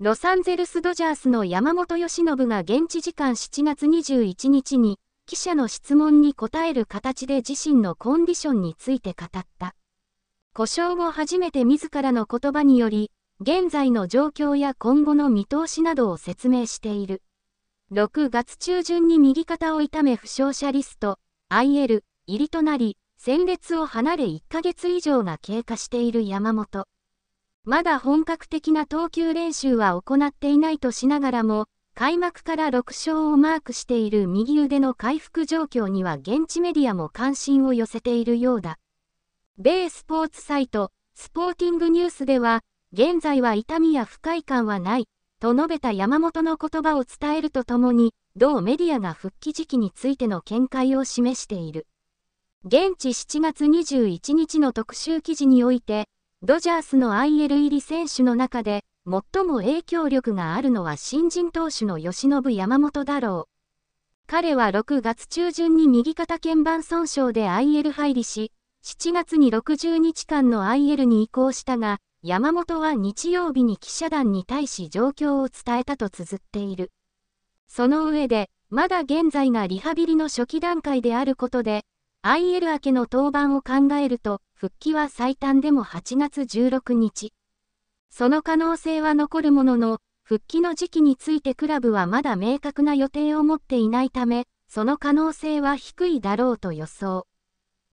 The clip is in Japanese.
ロサンゼルス・ドジャースの山本由伸が現地時間7月21日に、記者の質問に答える形で自身のコンディションについて語った。故障後初めて自らの言葉により、現在の状況や今後の見通しなどを説明している。6月中旬に右肩を痛め負傷者リスト、IL、入りとなり、戦列を離れ1ヶ月以上が経過している山本。まだ本格的な投球練習は行っていないとしながらも、開幕から6勝をマークしている右腕の回復状況には現地メディアも関心を寄せているようだ。米スポーツサイト、スポーティングニュースでは、現在は痛みや不快感はない、と述べた山本の言葉を伝えるとともに、同メディアが復帰時期についての見解を示している。現地7月21日の特集記事において、ドジャースの IL 入り選手の中で、最も影響力があるのは新人投手の吉信山本だろう。彼は6月中旬に右肩鍵盤損傷で IL 入りし、7月に60日間の IL に移行したが、山本は日曜日に記者団に対し状況を伝えたと綴っている。その上で、まだ現在がリハビリの初期段階であることで、IL 明けの登板を考えると、復帰は最短でも8月16日。その可能性は残るものの、復帰の時期についてクラブはまだ明確な予定を持っていないため、その可能性は低いだろうと予想。